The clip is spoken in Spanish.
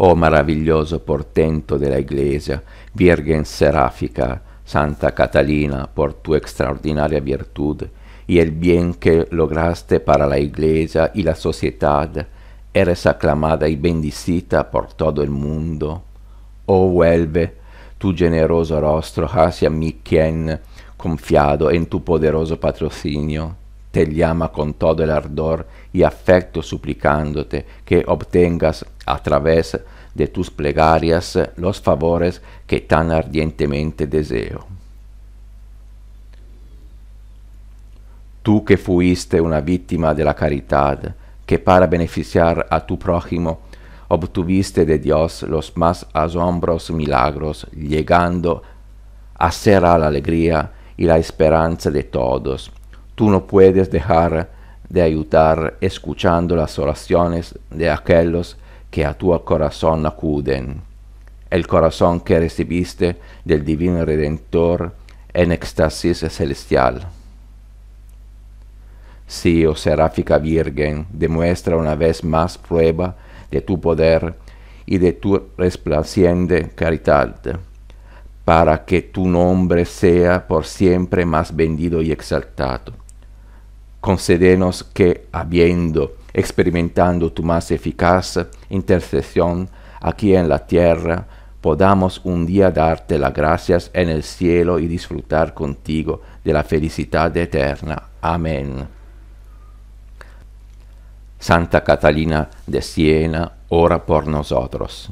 Oh maraviglioso portento della Iglesia, Virgen serafica, Santa Catalina, por tu extraordinaria virtud y el bien que lograste para la Iglesia y la sociedad, eres aclamada y bendicita por todo el mundo. Oh vuelve tu generoso rostro hacia mi quien, confiado en tu poderoso patrocinio, te llama con todo el ardor y afecto suplicándote que obtengas a través de de tus plegarias los favores que tan ardientemente deseo. Tú que fuiste una víctima de la caridad, que para beneficiar a tu prójimo obtuviste de Dios los más asombros milagros, llegando a ser la alegría y la esperanza de todos. Tú no puedes dejar de ayudar escuchando las oraciones de aquellos que a tu corazón acuden. El corazón que recibiste del Divino Redentor en éxtasis celestial. Sí, o oh seráfica Virgen, demuestra una vez más prueba de tu poder y de tu resplandeciente caridad, para que tu nombre sea por siempre más bendito y exaltado. Concedenos que, habiendo experimentando tu más eficaz intercesión aquí en la tierra, podamos un día darte las gracias en el cielo y disfrutar contigo de la felicidad eterna. Amén. Santa Catalina de Siena, ora por nosotros.